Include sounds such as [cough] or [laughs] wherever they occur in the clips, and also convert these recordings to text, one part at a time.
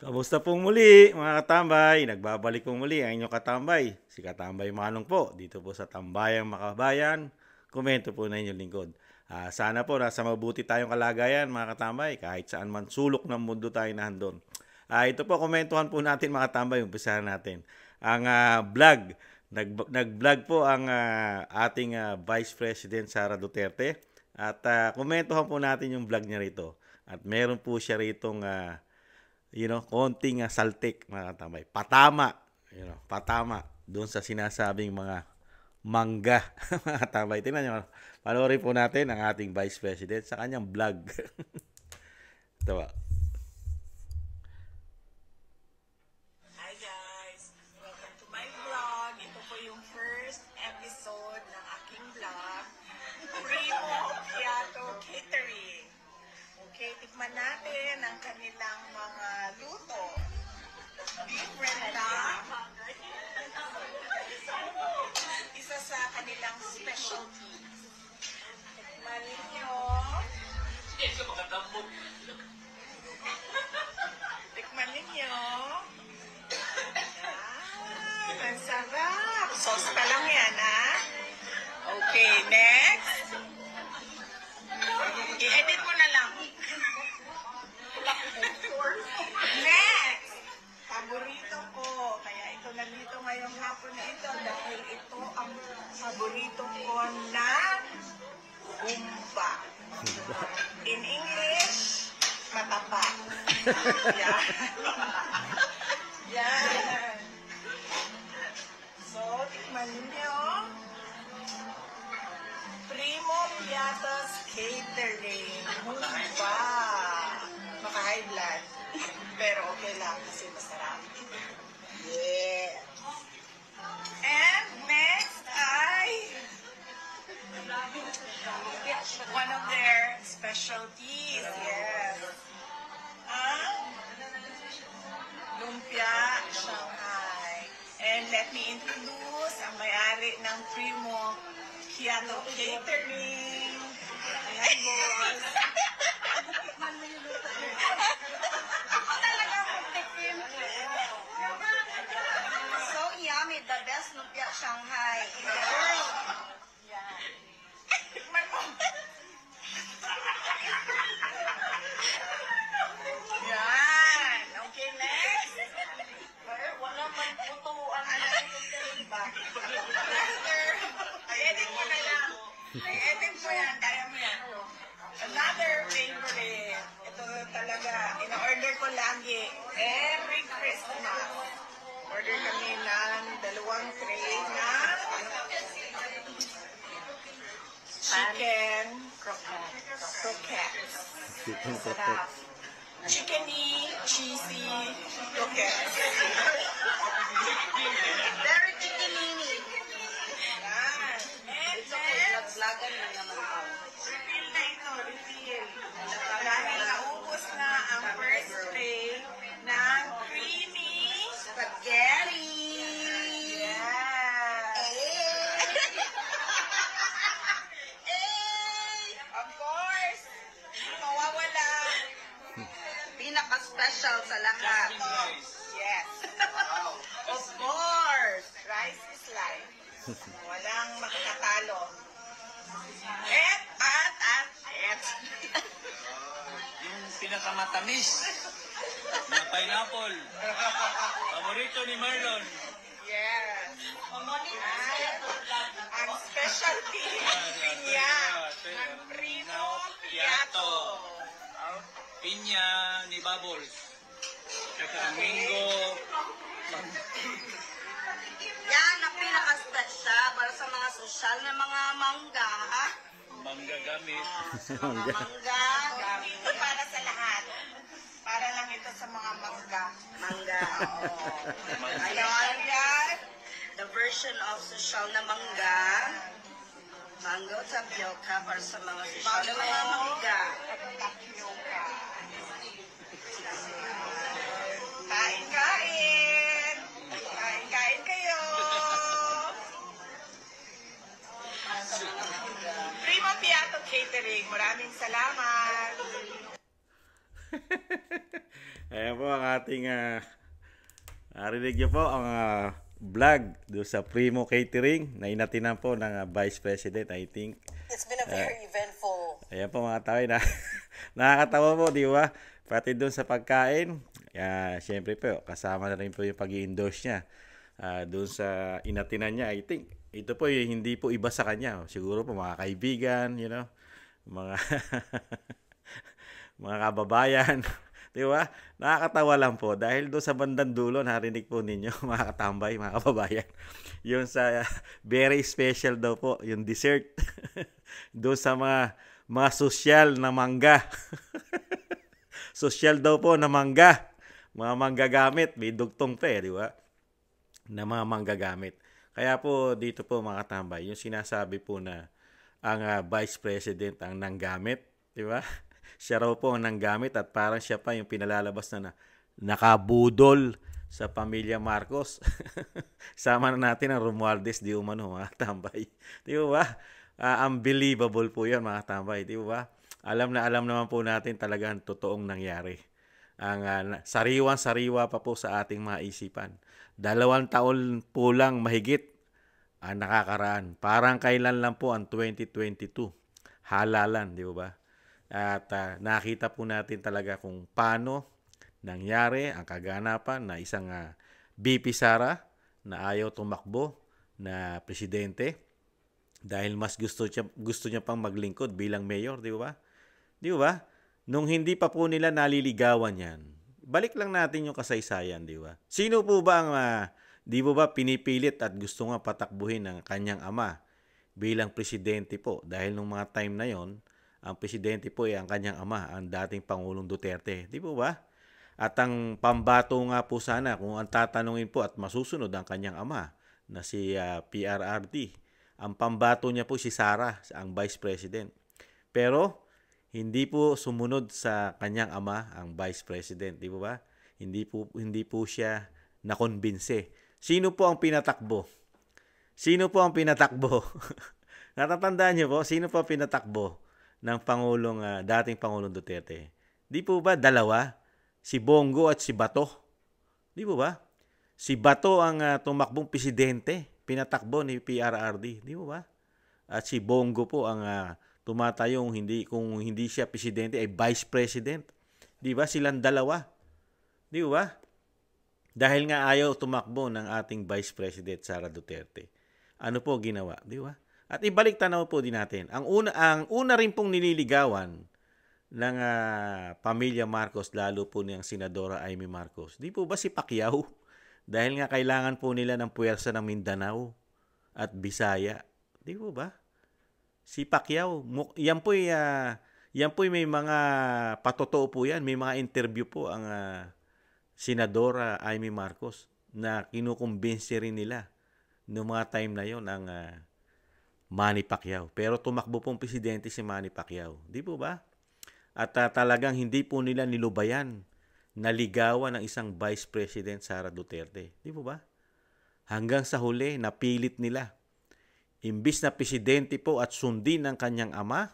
Kamusta pong muli mga katambay? Nagbabalik pong muli ang inyong katambay. Si Katambay Manong po, dito po sa Tambayang Makabayan. Komento po na inyong lingkod. Uh, sana po nasa mabuti tayong kalagayan mga katambay kahit saan man sulok ng mundo tayo nahandon. Uh, ah, ito po, komentuhan po natin mga katambay. Umpisahan natin ang uh, vlog. Nag, nag po ang uh, ating uh, Vice President Sara Duterte. At uh, komentuhan po natin yung vlog niya rito. At meron po siya ritong uh, you know, konting uh, saltik, mga katambay. Patama, you know, patama doon sa sinasabing mga mangga, [laughs] mga katambay. Tingnan nyo, panoorin po natin ang ating Vice President sa kanyang vlog. [laughs] ba? lambot. [laughs] Tikman ninyo. Ah, ang sarap. Sauce pa lang yan, ha? Okay, next. I-edit mo na lang. next. Paborito ko. Kaya ito nandito ngayong hapon na ito dahil ito ang paborito ko na Gumba. In English, nakakatapa. Yan. [laughs] Yan. So, tikman niyo. Primo Piatas Catering. Ba? Maka high blood. Pero okay lang kasi masarap. Yeah. And next ay one of their specialties. Yeah. let me introduce ang may-ari ng Primo Kiato Catering. Ayan, boss. so yummy, the best lumpia Shanghai. tamis. Na pineapple. Paborito ni Marlon. Yes. Mamoni Ang specialty, ah, pinya. Ang primo, piato. Pinya ni Bubbles. Saka Domingo. Yan ang pinaka-special para sa mga social na mga mangga, ha? Manggagamit. Ah, mangga. Mangga. Ito para sa lahat. Para lang ito sa mga mangga. Mangga, oo. Ayun, yan. The version of social na mangga. Mango tapioca para sa mga social na mga mangga. Tapioca. Catering. Maraming salamat! [laughs] Ayan po ang ating uh, ah, narinig ah, niyo po ang uh, vlog do sa Primo Catering na inatinan po ng uh, Vice President I think. It's been a very uh, eventful. Ayan po mga tao na [laughs] nakakatawa po di ba? Pati doon sa pagkain. Uh, Siyempre po kasama na rin po yung pag endorse niya uh, doon sa inatinan niya I think. Ito po yung eh, hindi po iba sa kanya. Siguro po mga kaibigan, you know mga [laughs] mga kababayan. [laughs] Di ba? Nakakatawa lang po. Dahil do sa bandang dulo, narinig po ninyo, [laughs] mga katambay, mga kababayan. Yung sa very special daw po, yung dessert. do sa mga, mga social na mangga. social daw po na mangga. Mga manggagamit. May dugtong pa eh, di ba? Na mga manggagamit. Kaya po, dito po mga katambay, yung sinasabi po na ang uh, vice president ang nanggamit, di ba? [laughs] siya raw po ang nanggamit at parang siya pa yung pinalalabas na, na nakabudol sa pamilya Marcos. [laughs] Sama na natin ang Romualdez di umano mga ah, [laughs] tambay. Di ba? Uh, unbelievable po yun mga tambay. Di ba? Alam na alam naman po natin talaga ang totoong nangyari. Ang uh, sariwan-sariwa pa po sa ating mga isipan. Dalawang taon po lang mahigit ang ah, nakakaraan. Parang kailan lang po ang 2022. Halalan, di ba? At uh, nakita po natin talaga kung paano nangyari ang kaganapan na isang uh, ah, BP Sara na ayaw tumakbo na presidente dahil mas gusto siya gusto niya pang maglingkod bilang mayor, di ba? Di ba? Nung hindi pa po nila naliligawan 'yan. Balik lang natin yung kasaysayan, di ba? Sino po ba ang uh, Di ba ba pinipilit at gusto nga patakbuhin ng kanyang ama bilang presidente po? Dahil nung mga time na yon, ang presidente po ay ang kanyang ama, ang dating Pangulong Duterte. Di ba ba? At ang pambato nga po sana kung ang tatanungin po at masusunod ang kanyang ama na si uh, ah, PRRD. Ang pambato niya po si Sara, ang Vice President. Pero hindi po sumunod sa kanyang ama ang Vice President, di ba ba? Hindi po hindi po siya nakonbinse Sino po ang pinatakbo? Sino po ang pinatakbo? [laughs] Natatandaan niyo po, sino po ang pinatakbo ng Pangulong, uh, dating Pangulong Duterte? Di po ba dalawa? Si Bongo at si Bato? Di po ba? Si Bato ang uh, tumakbong presidente, pinatakbo ni PRRD. Di po ba? At si Bongo po ang uh, tumatayong hindi kung hindi siya presidente ay vice president. 'Di ba? Silang dalawa. 'Di ba? Dahil nga ayaw tumakbo ng ating Vice President Sara Duterte. Ano po ginawa, di ba? At ibalik tanaw po din natin. Ang una, ang una rin pong nililigawan ng uh, pamilya Marcos, lalo po niyang Senadora Amy Marcos. Di po ba si Pacquiao? [laughs] Dahil nga kailangan po nila ng puwersa ng Mindanao at Bisaya. Di po ba? Si Pacquiao, yan po uh, ah, yan po may mga patotoo po yan, may mga interview po ang uh, Senadora Amy Marcos na kinukumbinsi rin nila noong mga time na yon ang uh, Manny Pacquiao. Pero tumakbo pong presidente si Manny Pacquiao. Di po ba? At uh, talagang hindi po nila nilubayan na ligawan ng isang Vice President Sara Duterte. Di po ba? Hanggang sa huli, napilit nila. Imbis na presidente po at sundin ng kanyang ama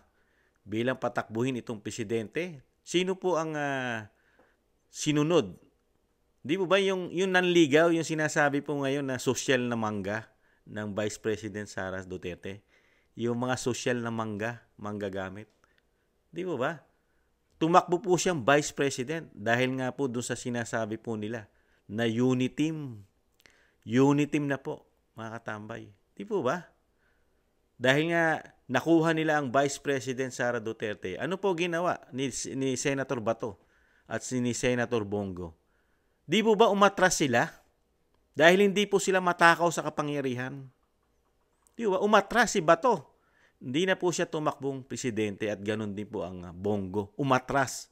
bilang patakbuhin itong presidente, sino po ang uh, sinunod Di ba ba yung, yung nanligaw, yung sinasabi po ngayon na social na mangga ng Vice President Sara Duterte? Yung mga social na mangga, mangga gamit. Di ba ba? Tumakbo po siyang Vice President dahil nga po doon sa sinasabi po nila na uniteam. Uniteam na po, mga katambay. Di po ba? Dahil nga nakuha nila ang Vice President Sara Duterte, ano po ginawa ni, ni Senator Bato at ni Senator Bongo? Di po ba umatras sila? Dahil hindi po sila matakaw sa kapangyarihan. Di ba? Umatras si Bato. Hindi na po siya tumakbong presidente at ganun din po ang ah, Bongo. Umatras.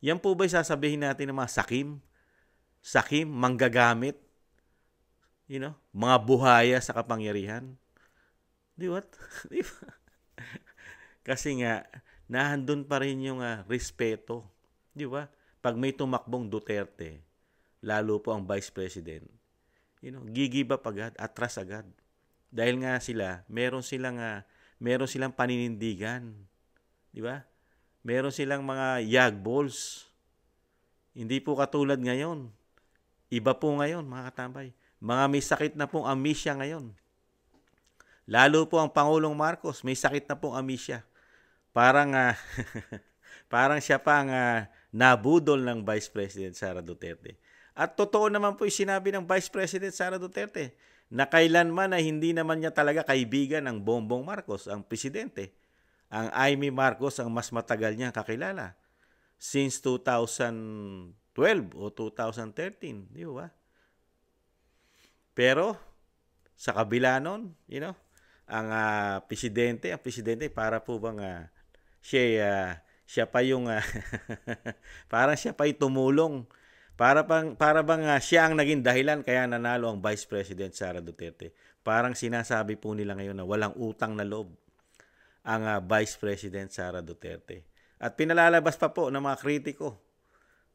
Yan po ba'y sasabihin natin ng mga sakim? Sakim, manggagamit? You know? Mga buhaya sa kapangyarihan? Di ba? [laughs] Di ba? Kasi nga, nahandun pa rin yung uh, respeto. Di ba? Pag may tumakbong Duterte, lalo po ang Vice President, you know, gigiba agad, atras agad. Dahil nga sila, meron silang uh, meron silang paninindigan. 'Di ba? Meron silang mga yag balls. Hindi po katulad ngayon. Iba po ngayon, mga katambay. Mga may sakit na pong amnesia ngayon. Lalo po ang Pangulong Marcos, may sakit na pong amnesia. Parang uh, [laughs] parang siya pa ang uh, nabudol ng Vice President Sara Duterte. At totoo naman po 'yung sinabi ng Vice President Sara Duterte na kailanman ay hindi naman niya talaga kaibigan ng Bongbong Marcos, ang presidente. Ang Amy Marcos ang mas matagal niya kakilala since 2012 o 2013, di ba? Pero sa kabila noon, you know, ang uh, presidente, ang presidente para po bang uh, siya uh, siya pa yung uh, [laughs] parang siya pa yung tumulong para bang para bang uh, siya ang naging dahilan kaya nanalo ang Vice President Sara Duterte. Parang sinasabi po nila ngayon na walang utang na loob ang uh, Vice President Sara Duterte. At pinalalabas pa po ng mga kritiko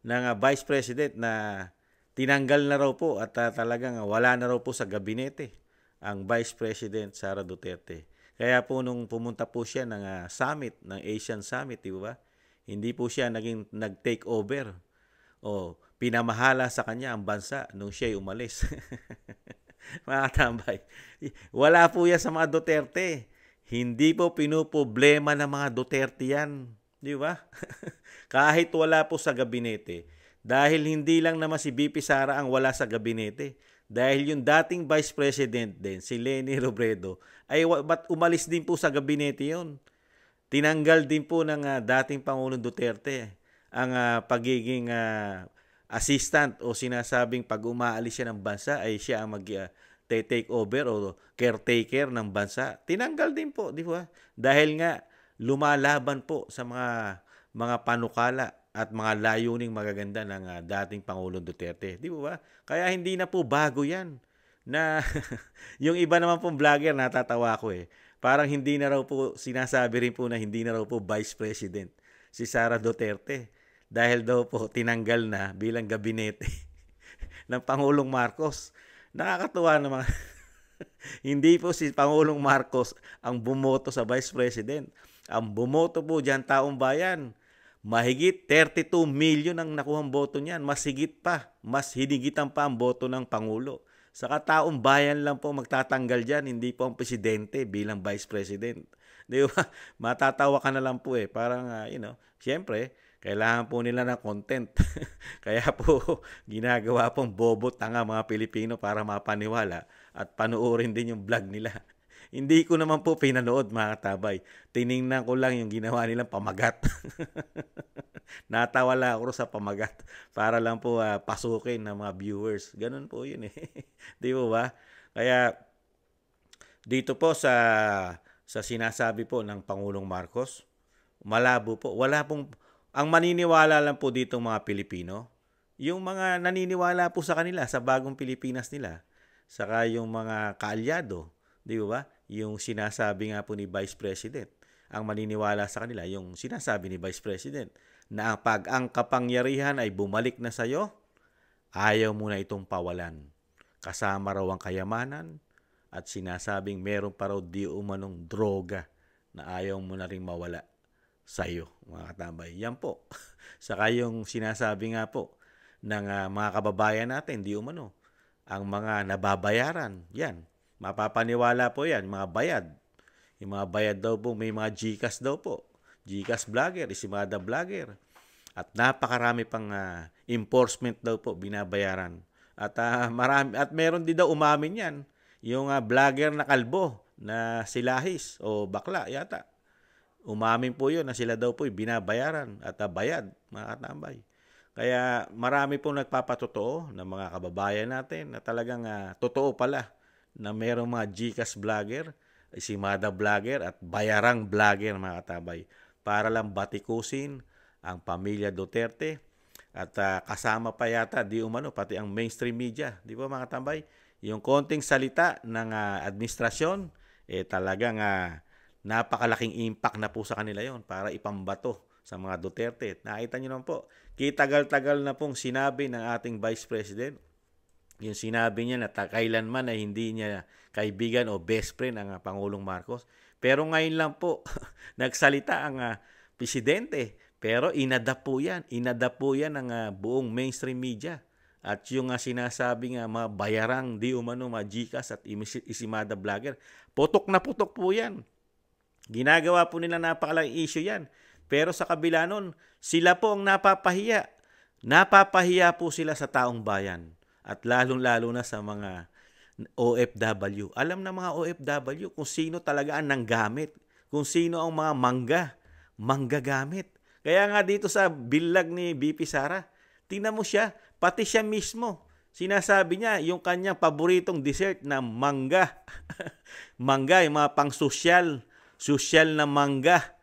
ng uh, Vice President na tinanggal na raw po at uh, talagang wala na raw po sa gabinete ang Vice President Sara Duterte. Kaya po nung pumunta po siya ng uh, summit, ng Asian Summit, di ba? Hindi po siya naging nag-take over. Oh, pinamahala sa kanya ang bansa nung siya ay umalis. [laughs] mga katambay, wala po yan sa mga Duterte. Hindi po pinuproblema ng mga Duterte yan. Di ba? [laughs] Kahit wala po sa gabinete. Dahil hindi lang naman si BP Sara ang wala sa gabinete. Dahil yung dating Vice President din, si Leni Robredo, ay ba't umalis din po sa gabinete yon Tinanggal din po ng uh, dating Pangulong Duterte ang uh, pagiging uh, assistant o sinasabing pag umaalis siya ng bansa ay siya ang mag uh, take over o caretaker ng bansa. Tinanggal din po, di ba? Dahil nga lumalaban po sa mga mga panukala at mga layuning magaganda ng uh, dating Pangulong Duterte. Di ba? Kaya hindi na po bago yan. Na [laughs] yung iba naman pong vlogger, natatawa ko eh. Parang hindi na raw po, sinasabi rin po na hindi na raw po Vice President si Sara Duterte dahil daw po tinanggal na bilang gabinete [laughs] ng Pangulong Marcos. Nakakatuwa naman. [laughs] Hindi po si Pangulong Marcos ang bumoto sa Vice President. Ang bumoto po diyan taong bayan. Mahigit 32 million ang nakuhang boto niyan. Mas higit pa. Mas hinigitan pa ang boto ng Pangulo. Sa kataong bayan lang po magtatanggal dyan. Hindi po ang presidente bilang vice president. Di ba? [laughs] Matatawa ka na lang po eh. Parang, uh, you know, siyempre, kailangan po nila ng content. [laughs] Kaya po, [laughs] ginagawa pong bobo tanga mga Pilipino para mapaniwala at panuorin din yung vlog nila. [laughs] Hindi ko naman po pinanood mga katabay. Tiningnan ko lang yung ginawa nilang pamagat. Natawala ako sa pamagat para lang po uh, pasukin ng mga viewers. Ganun po yun eh. Di po ba? Kaya dito po sa sa sinasabi po ng Pangulong Marcos, malabo po. Wala pong ang maniniwala lang po dito mga Pilipino, yung mga naniniwala po sa kanila, sa bagong Pilipinas nila, saka yung mga kaalyado, di ba? Yung sinasabi nga po ni Vice President, ang maniniwala sa kanila, yung sinasabi ni Vice President, na pag ang kapangyarihan ay bumalik na sa'yo, ayaw mo na itong pawalan. Kasama raw ang kayamanan at sinasabing meron pa raw di umanong droga na ayaw mo na rin mawala sa'yo, mga katambay. Yan po. [laughs] Saka yung sinasabi nga po ng uh, mga kababayan natin, di umano, ang mga nababayaran, yan. Mapapaniwala po yan, mga bayad. Yung mga bayad daw po, may mga GCash daw po. GCash vlogger, Isimada vlogger. At napakarami pang uh, enforcement daw po binabayaran. At uh, marami at meron din daw umamin yan, yung uh, vlogger na kalbo na silahis o bakla yata Umamin po yun na sila daw po binabayaran at bayad, mga katambay. Kaya marami pong nagpapatotoo ng mga kababayan natin na talagang uh, totoo pala na mayroong mga Gcash vlogger, si Mada vlogger at bayarang vlogger mga katabay para lang batikusin ang pamilya Duterte at uh, kasama pa yata di umano pati ang mainstream media, di ba mga tambay? Yung konting salita ng uh, administrasyon eh talagang uh, napakalaking impact na po sa kanila yon para ipambato sa mga Duterte. Nakita niyo naman po, kitagal-tagal na pong sinabi ng ating Vice President, yung sinabi niya na kailanman ay hindi niya kaibigan o best friend ang ah, Pangulong Marcos. Pero ngayon lang po, [laughs] nagsalita ang uh, Presidente. Pero inada po yan. Inada po yan ng uh, buong mainstream media. At yung uh, sinasabi nga mga bayarang di umano, mga at Isimada Vlogger, putok na putok po yan Ginagawa po nila napakalang issue yan. Pero sa kabila nun, sila po ang napapahiya. Napapahiya po sila sa taong bayan. At lalong-lalo na sa mga OFW. Alam na mga OFW kung sino talaga ang nanggamit. Kung sino ang mga mangga, manggagamit. Kaya nga dito sa billag ni BP Sara, tingnan mo siya, pati siya mismo, sinasabi niya yung kanyang paboritong dessert na mangga. [laughs] mangga, yung mga pang-social social na mangga.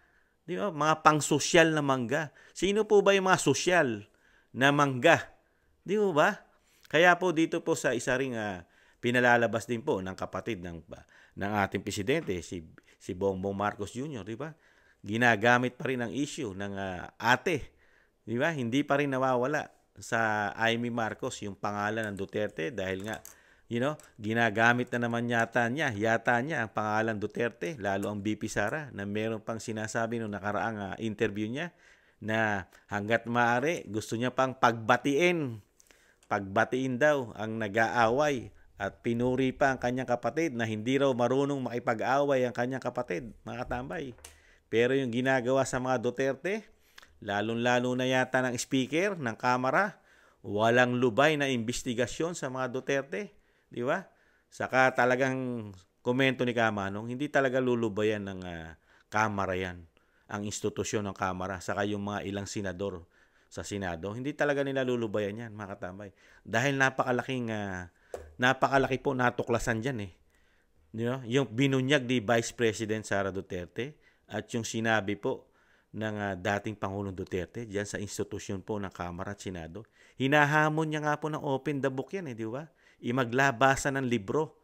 Di ba? Mga pang-social na mangga. Sino po ba yung mga social na mangga? Di ba ba? Kaya po dito po sa isa ring uh, pinalalabas din po ng kapatid ng uh, ng ating presidente si si Bongbong Marcos Jr., di ba? Ginagamit pa rin ang issue ng uh, ate. Di ba? Hindi pa rin nawawala sa Amy Marcos yung pangalan ng Duterte dahil nga You know, ginagamit na naman yata niya, yata niya ang pangalan Duterte, lalo ang BP Sara na meron pang sinasabi nung nakaraang uh, interview niya na hanggat maaari gusto niya pang pagbatiin. Pagbatiin daw ang nag-aaway at pinuri pa ang kanyang kapatid na hindi raw marunong makipag-away ang kanyang kapatid, mga katambay. Pero yung ginagawa sa mga Duterte, lalong-lalo na yata ng speaker, ng kamera, walang lubay na investigasyon sa mga Duterte Di ba? Saka talagang komento ni Kamanong, hindi talaga lulubayan ng uh, Kamara yan. Ang institusyon ng Kamara, saka yung mga ilang senador sa Senado, hindi talaga nila lulubayan yan, mga katambay. Dahil napakalaking, uh, napakalaki po natuklasan dyan eh. Di ba? yung binunyag ni Vice President Sara Duterte at yung sinabi po ng uh, dating Pangulong Duterte diyan sa institusyon po ng Kamara at Senado. Hinahamon niya nga po ng open the book yan eh, di ba? imaglabasan ng libro.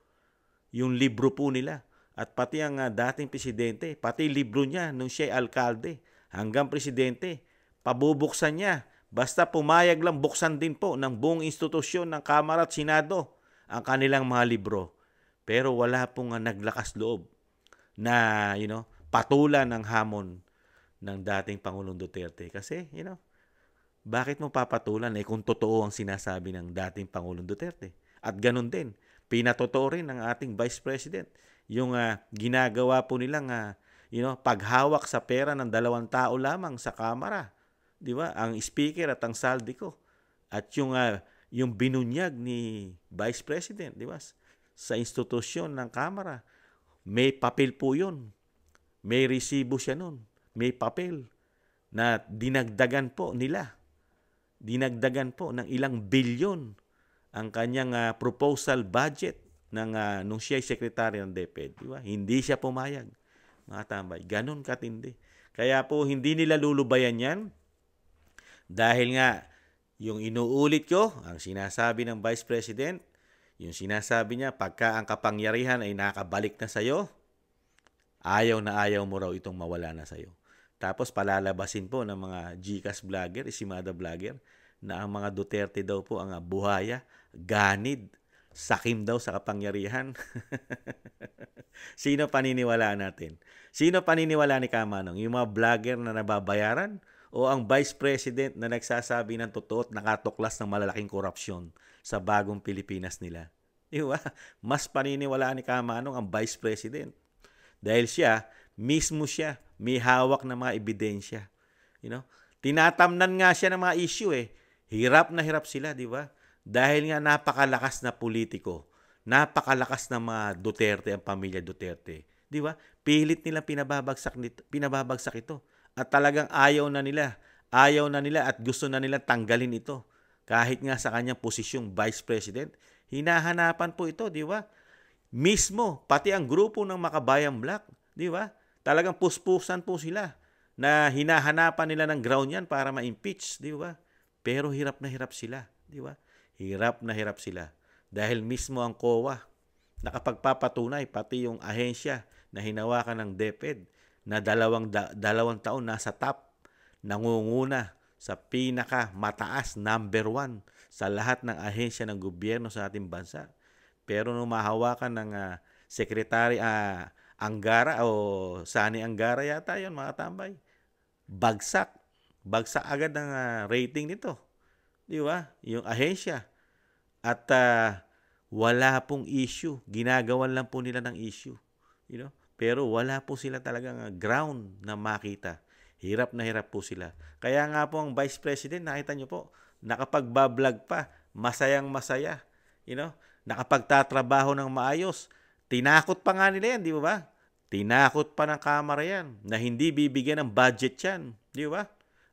Yung libro po nila. At pati ang uh, dating presidente, pati libro niya nung siya ay alkalde hanggang presidente, pabubuksan niya. Basta pumayag lang buksan din po ng buong institusyon ng Kamara at Senado ang kanilang mga libro. Pero wala pong uh, naglakas loob na you know, patulan ng hamon ng dating Pangulong Duterte. Kasi, you know, bakit mo papatulan eh kung totoo ang sinasabi ng dating Pangulong Duterte? At ganun din, pinatotoo rin ng ating Vice President yung uh, ginagawa po nilang uh, you know, paghawak sa pera ng dalawang tao lamang sa kamara. Di ba? Ang speaker at ang saldi ko. At yung, uh, yung binunyag ni Vice President, di ba? Sa institusyon ng kamara. May papel po yun. May resibo siya nun. May papel na dinagdagan po nila. Dinagdagan po ng ilang bilyon ang kanyang uh, proposal budget ng uh, nung siya ay sekretary ng DepEd, di ba? Hindi siya pumayag. Mga tambay, ganun katindi. Kaya po hindi nila lulubayan 'yan dahil nga yung inuulit ko, ang sinasabi ng Vice President, yung sinasabi niya, pagka ang kapangyarihan ay nakabalik na sa'yo, ayaw na ayaw mo raw itong mawala na sa iyo. Tapos palalabasin po ng mga GCAS vlogger, isimada vlogger, na ang mga Duterte daw po ang ah, buhaya, ganid, sakim daw sa kapangyarihan. [laughs] Sino paniniwala natin? Sino paniniwala ni Kamanong? Yung mga vlogger na nababayaran? O ang Vice President na nagsasabi ng totoo at nakatuklas ng malalaking korupsyon sa bagong Pilipinas nila? Di ba? [laughs] Mas paniniwala ni Kamanong ang Vice President. Dahil siya, mismo siya, may hawak ng mga ebidensya. You know? Tinatamnan nga siya ng mga issue eh. Hirap na hirap sila, di ba? Dahil nga napakalakas na politiko, napakalakas na mga Duterte, ang pamilya Duterte. Di ba? Pilit nilang pinababagsak, nito, pinababagsak ito. At talagang ayaw na nila. Ayaw na nila at gusto na nila tanggalin ito. Kahit nga sa kanyang posisyong vice president, hinahanapan po ito, di ba? Mismo, pati ang grupo ng Makabayan Black, di ba? Talagang puspusan po sila na hinahanapan nila ng ground yan para ma-impeach, di ba? Pero hirap na hirap sila, di ba? Hirap na hirap sila. Dahil mismo ang COA, nakapagpapatunay, pati yung ahensya na hinawakan ng DepEd, na dalawang, da, dalawang taon nasa top, nangunguna sa pinaka mataas number one sa lahat ng ahensya ng gobyerno sa ating bansa. Pero nung mahawakan ng uh, Secretary uh, Angara o Sani Angara yata yon mga tambay, bagsak bagsa agad ang ah, rating nito. Di ba? Yung ahensya. At uh, wala pong issue. Ginagawan lang po nila ng issue. You know? Pero wala po sila talagang ah, ground na makita. Hirap na hirap po sila. Kaya nga po ang Vice President, nakita nyo po, nakapagbablog pa, masayang masaya. You know? Nakapagtatrabaho ng maayos. Tinakot pa nga nila yan, di ba ba? Tinakot pa ng kamera yan na hindi bibigyan ng budget yan. Di ba?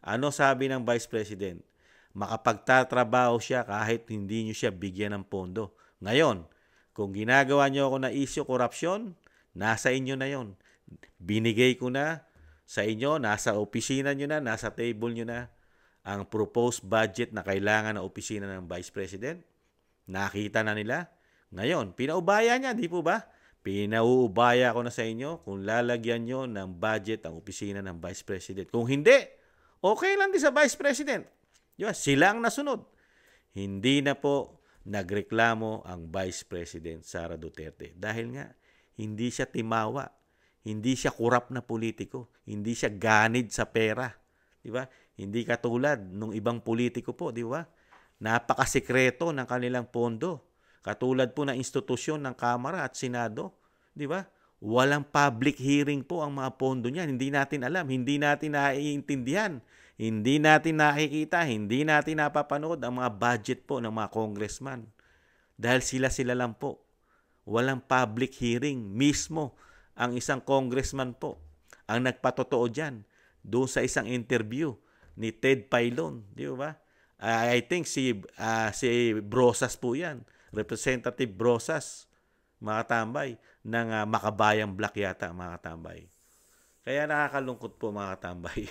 Ano sabi ng Vice President? Makapagtatrabaho siya kahit hindi niyo siya bigyan ng pondo. Ngayon, kung ginagawa niyo ako na isyo korupsyon, nasa inyo na yon. Binigay ko na sa inyo, nasa opisina niyo na, nasa table niyo na ang proposed budget na kailangan ng opisina ng Vice President. Nakita na nila. Ngayon, pinaubaya niya, di po ba? Pinauubaya ko na sa inyo kung lalagyan nyo ng budget ang opisina ng Vice President. Kung hindi, Okay lang din sa Vice President. Diba? Sila ang nasunod. Hindi na po nagreklamo ang Vice President Sara Duterte dahil nga hindi siya timawa, hindi siya kurap na politiko, hindi siya ganid sa pera, di ba? Hindi katulad nung ibang politiko po, di ba? Napakasekreto ng kanilang pondo. Katulad po ng institusyon ng Kamara at Senado, di ba? Walang public hearing po ang mga pondo niyan. Hindi natin alam, hindi natin naiintindihan, hindi natin nakikita, hindi natin napapanood ang mga budget po ng mga congressman. Dahil sila-sila lang po. Walang public hearing mismo ang isang congressman po ang nagpatotoo diyan doon sa isang interview ni Ted Pailon, di ba? Uh, I think si uh, si Brosas po 'yan, Representative Brosas mga tambay, ng uh, makabayang black yata, mga tambay. Kaya nakakalungkot po mga tambay.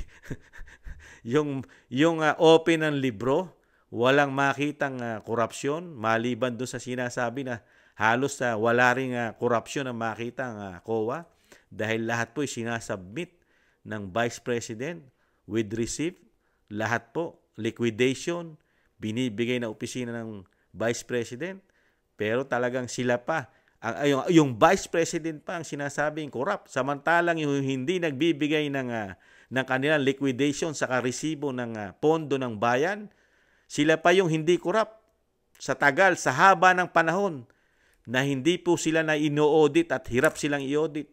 [laughs] yung yung uh, open ng libro, walang makitang uh, korupsyon maliban doon sa sinasabi na halos uh, wala ring uh, korupsyon ang makitang uh, COA dahil lahat po ay sinasubmit ng Vice President with receipt, lahat po liquidation binibigay na opisina ng Vice President pero talagang sila pa ang ah, yung, yung vice president pa ang sinasabing corrupt samantalang yung hindi nagbibigay ng uh, ng kanilang liquidation sa karesibo ng uh, pondo ng bayan sila pa yung hindi corrupt sa tagal sa haba ng panahon na hindi po sila na ino-audit at hirap silang i-audit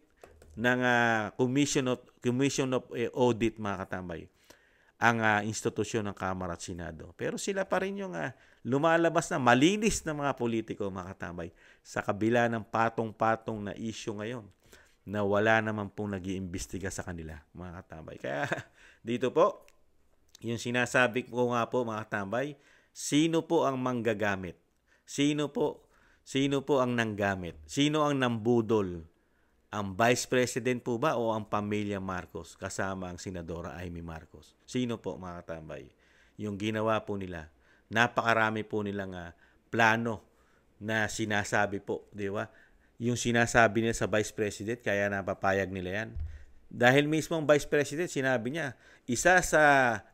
ng uh, Commission of Commission of uh, Audit mga katambay ang uh, institusyon ng Kamara at Senado. Pero sila pa rin yung uh, lumalabas na malinis na mga politiko, makatambay sa kabila ng patong-patong na isyu ngayon na wala naman pong nag iimbestiga sa kanila, mga katambay. Kaya [laughs] dito po, yung sinasabi ko nga po, mga katambay, sino po ang manggagamit? Sino po? Sino po ang nanggamit? Sino ang nambudol? Ang Vice President po ba o ang pamilya Marcos kasama ang Senadora Amy Marcos? Sino po mga katambay? Yung ginawa po nila, napakarami po nilang uh, plano na sinasabi po, di ba? Yung sinasabi nila sa Vice President, kaya napapayag nila yan. Dahil mismo ang Vice President, sinabi niya, isa sa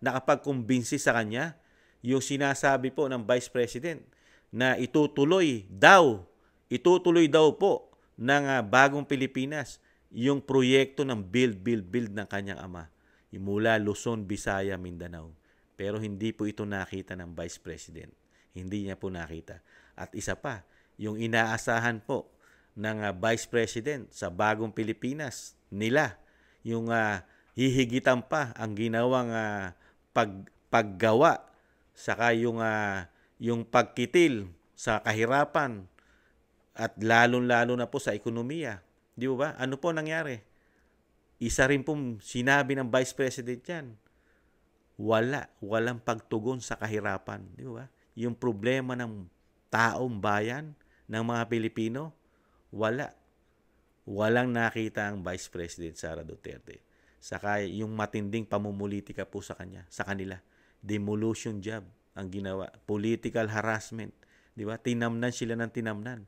nakapagkumbinsi sa kanya, yung sinasabi po ng Vice President na itutuloy daw, itutuloy daw po ng uh, bagong Pilipinas yung proyekto ng build, build, build ng kanyang ama mula Luzon, Visaya, Mindanao. Pero hindi po ito nakita ng Vice President. Hindi niya po nakita. At isa pa, yung inaasahan po ng uh, Vice President sa bagong Pilipinas nila, yung uh, hihigitan pa ang ginawang uh, pag, paggawa saka yung uh, yung pagkitil sa kahirapan at lalong-lalo na po sa ekonomiya. Di ba? Ano po nangyari? Isa rin pong sinabi ng Vice President yan. Wala. Walang pagtugon sa kahirapan. Di ba? Yung problema ng taong bayan, ng mga Pilipino, wala. Walang nakita ang Vice President Sara Duterte. Saka yung matinding pamumulitika po sa kanya, sa kanila. Demolition job ang ginawa. Political harassment. Di ba? Tinamnan sila ng tinamnan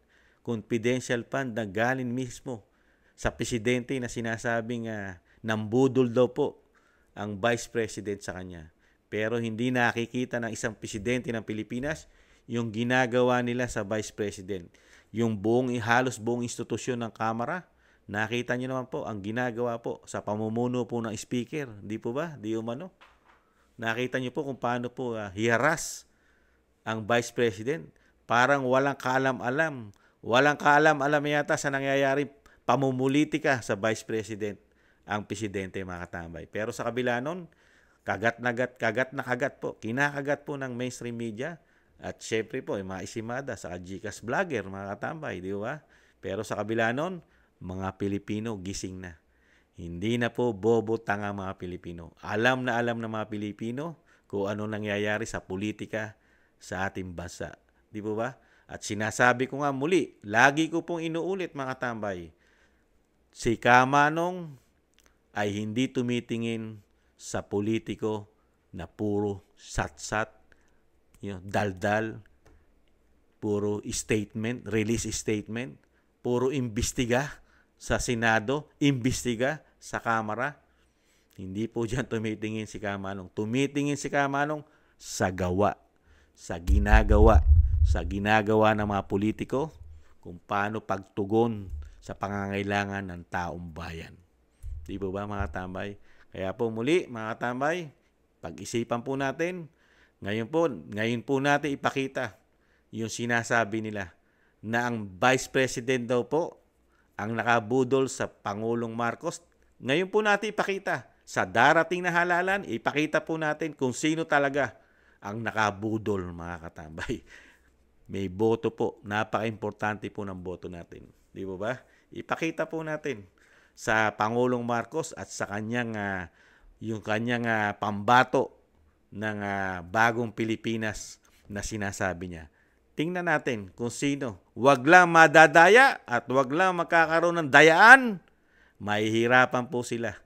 confidential fund na galing mismo sa presidente na sinasabing uh, nambudol daw po ang vice president sa kanya. Pero hindi nakikita ng isang presidente ng Pilipinas yung ginagawa nila sa vice president. Yung buong, halos buong institusyon ng Kamara, nakita niyo naman po ang ginagawa po sa pamumuno po ng speaker. Di po ba? Di umano? Nakita niyo po kung paano po uh, ah, hiras ang vice president. Parang walang kalam-alam Walang kaalam-alam yata sa nangyayari pamumulitika sa Vice President ang presidente mga katambay. Pero sa kabila nun, kagat na gat, kagat na kagat po. Kinakagat po ng mainstream media. At syempre po, yung eh, mga isimada sa Gcash vlogger mga katambay, di ba? Pero sa kabila nun, mga Pilipino gising na. Hindi na po bobo tanga mga Pilipino. Alam na alam na mga Pilipino kung ano nangyayari sa politika sa ating bansa. Di po ba? At sinasabi ko nga muli, lagi ko pong inuulit mga tambay, si Kamanong ay hindi tumitingin sa politiko na puro satsat, you know, daldal, puro statement, release statement, puro imbestiga sa Senado, imbestiga sa Kamara. Hindi po diyan tumitingin si Kamanong. Tumitingin si Kamanong sa gawa, sa ginagawa sa ginagawa ng mga politiko kung paano pagtugon sa pangangailangan ng taong bayan. Di ba ba mga tambay? Kaya po muli mga tambay, pag-isipan po natin, ngayon po, ngayon po natin ipakita yung sinasabi nila na ang Vice President daw po ang nakabudol sa Pangulong Marcos. Ngayon po natin ipakita sa darating na halalan, ipakita po natin kung sino talaga ang nakabudol mga katambay may boto po. Napaka-importante po ng boto natin. Di ba ba? Ipakita po natin sa Pangulong Marcos at sa kanyang uh, yung kanyang uh, pambato ng uh, bagong Pilipinas na sinasabi niya. Tingnan natin kung sino. Huwag lang madadaya at huwag lang makakaroon ng dayaan. Mahihirapan po sila [laughs]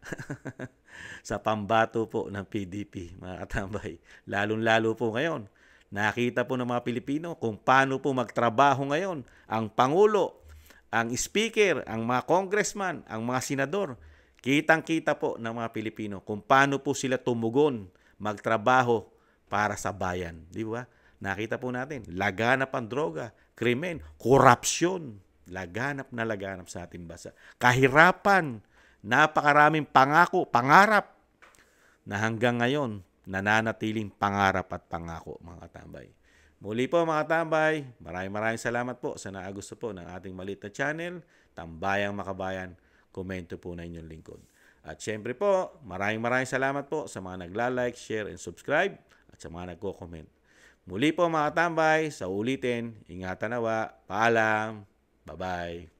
sa pambato po ng PDP, mga katambay. Lalong-lalo po ngayon Nakita po ng mga Pilipino kung paano po magtrabaho ngayon ang Pangulo, ang Speaker, ang mga Congressman, ang mga Senador. Kitang-kita po ng mga Pilipino kung paano po sila tumugon, magtrabaho para sa bayan. Di ba? Nakita po natin, laganap ang droga, krimen, korupsyon. Laganap na laganap sa ating bansa. Kahirapan, napakaraming pangako, pangarap na hanggang ngayon nananatiling pangarap at pangako mga tambay. Muli po mga tambay, maraming maraming salamat po sa naagusto po ng ating maliit na channel, Tambayang Makabayan. Komento po na inyong lingkod. At syempre po, maraming maraming salamat po sa mga nagla-like, share, and subscribe at sa mga nagko-comment. Muli po mga tambay, sa ulitin, ingatan nawa, paalam, bye-bye.